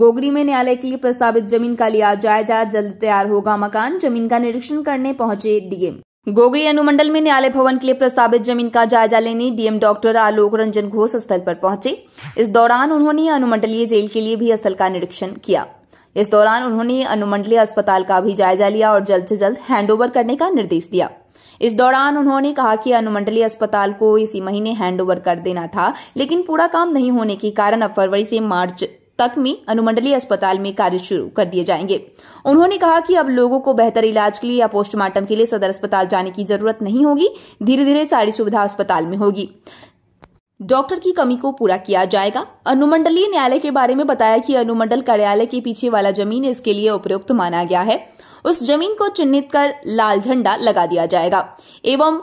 गोगरी में न्यायालय के लिए प्रस्तावित जमीन का लिया जायजा जल्द तैयार होगा मकान जमीन का निरीक्षण करने पहुंचे डीएम गोगरी अनुमंडल में न्यायालय भवन के लिए प्रस्तावित जमीन का जायजा लेने डीएम डॉक्टर आलोक रंजन घोष स्थल पर पहुंचे इस दौरान उन्होंने अनुमंडलीय जेल के लिए भी स्थल का निरीक्षण किया इस दौरान उन्होंने अनुमंडलीय अस्पताल का भी जायजा लिया और जल्द से जल्द हैंडओवर करने का निर्देश दिया इस दौरान उन्होंने कहा कि अनुमंडलीय अस्पताल को इसी महीने हैंडओवर कर देना था लेकिन पूरा काम नहीं होने के कारण अब फरवरी से मार्च तक में अनुमंडलीय अस्पताल में कार्य शुरू कर दिए जाएंगे उन्होंने कहा कि अब लोगों को बेहतर इलाज के लिए या पोस्टमार्टम के लिए सदर अस्पताल जाने की जरूरत नहीं होगी धीरे धीरे सारी सुविधा अस्पताल में होगी डॉक्टर की कमी को पूरा किया जाएगा अनुमंडलीय न्यायालय के बारे में बताया कि अनुमंडल कार्यालय के पीछे वाला जमीन इसके लिए उपयुक्त माना गया है उस जमीन को चिन्हित कर लाल झंडा लगा दिया जाएगा एवं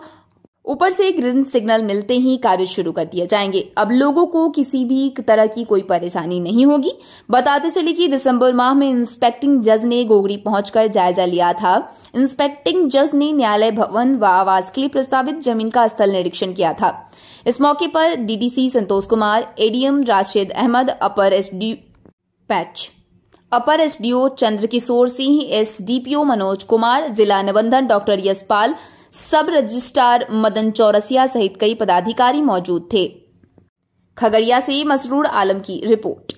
ऊपर से ग्रीन सिग्नल मिलते ही कार्य शुरू कर दिए जाएंगे अब लोगों को किसी भी तरह की कोई परेशानी नहीं होगी बताते चले कि दिसंबर माह में इंस्पेक्टिंग जज ने गोगरी पहुंचकर जायजा लिया था इंस्पेक्टिंग जज ने न्यायालय भवन व आवास के लिए प्रस्तावित जमीन का स्थल निरीक्षण किया था इस मौके पर डीडीसी संतोष कुमार एडीएम राशिद अहमद अपर एस पैच अपर एसडीओ चंद्रकिशोर सिंह एसडीपीओ मनोज कुमार जिला निबंधन डॉक्टर यशपाल सब रजिस्ट्रार मदन चौरसिया सहित कई पदाधिकारी मौजूद थे खगड़िया से मसरूर आलम की रिपोर्ट